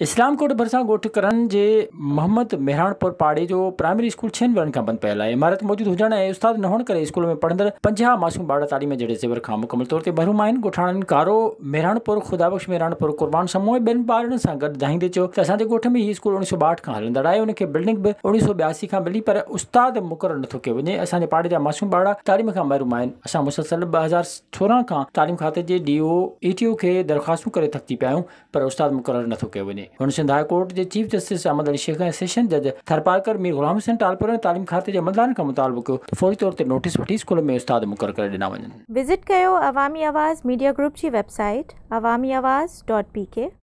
इस्लाम भरसा गोठ करण ज मोहम्मद मेहरानपुर पाड़े जो प्राइमरी स्कूल छह वरन का बंद पैल है इमारत मौजूद होजन ऐं उस्ताद न होने स्कूल में पढ़ंदड़ पंजा मासूम ॿार तालीम जड़े ज़ेवर खां मुकमल तौर पर महरूम आन गोठान कारो मेहरानपुर खुदाबख्श मेहरानपुर कुर्बान समूह बेन ॿारनि सां गॾु ॿुधाईंदे में ही स्कूल उणिवीह सौ ॿाहठि का हलंदड़ है उनके बिल्डिंग भी उणिवीह सौ बयासी का मिली पर उस्ताद मुकर नथो कयो वे असांजे पाड़े जा मासूम ॿार तालीम का महरूम आन अस मुसलसल ॿ हज़ार सोरहं खां तालीम खाते के D O E T O के दरख्वास्तू करे थकिजी पर उस्ताद मुकर नथो कयो वे में हुन सिंध हाई कोर्ट जे चीफ जस्टिस अहमद अली शेख ऐं सेशन जज थरपारकर मीर गुलाम हुसैन टालपुर तालीम खाते जे अमलदारनि खां मुतालबो तो कयो त फौरी तौर ते नोटिस वठी स्कूल में उस्ताद मुक़ररु करे ॾिना वञनि विज़िट कयो अवामी आवाज़ मीडिया ग्रुप जी website Awami Awaz dot P के